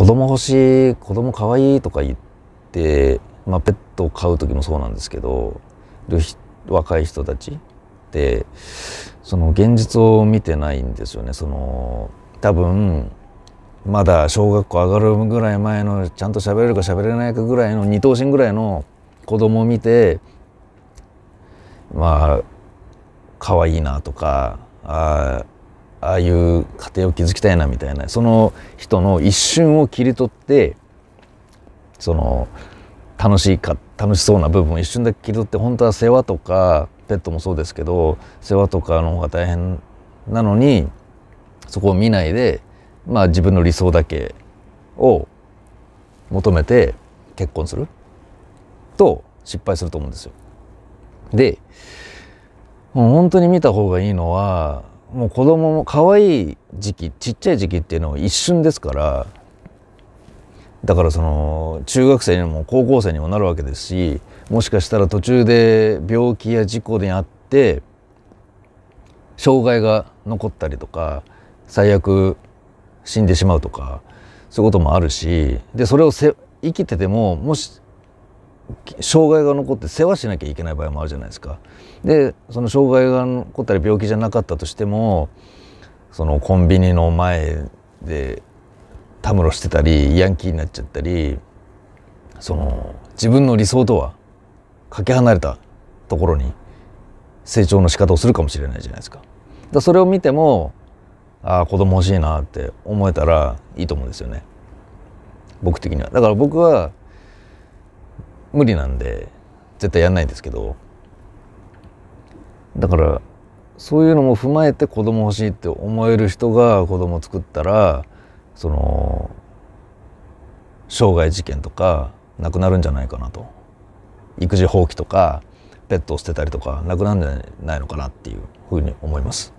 子供欲しい子供可愛いとか言って、まあ、ペットを飼う時もそうなんですけど若い人たちってその現実を見てないんですよね。その多分まだ小学校上がるぐらい前のちゃんと喋れるか喋れないかぐらいの二等身ぐらいの子供を見てまあ可愛いなとかああああいう家庭を築きたいなみたいなその人の一瞬を切り取ってその楽しいか楽しそうな部分を一瞬だけ切り取って本当は世話とかペットもそうですけど世話とかの方が大変なのにそこを見ないで、まあ、自分の理想だけを求めて結婚すると失敗すると思うんですよ。で本当に見た方がいいのはもう子供も可愛い時期ちっちゃい時期っていうのは一瞬ですからだからその中学生にも高校生にもなるわけですしもしかしたら途中で病気や事故にあって障害が残ったりとか最悪死んでしまうとかそういうこともあるしでそれをせ生きててももし障害が残って世話しなきゃいけない場合もあるじゃないですか。でその障害が残ったり病気じゃなかったとしてもそのコンビニの前でたむろしてたりヤンキーになっちゃったりその自分の理想とはかけ離れたところに成長の仕方をするかもしれないじゃないですか。だそれを見てもああ子供欲しいなって思えたらいいと思うんですよね僕的には。だから僕は無理なんで絶対やんないんですけどだからそういうのも踏まえて子供欲しいって思える人が子供作ったらその傷害事件とかなくなるんじゃないかなと育児放棄とかペットを捨てたりとかなくなるんじゃないのかなっていうふうに思います。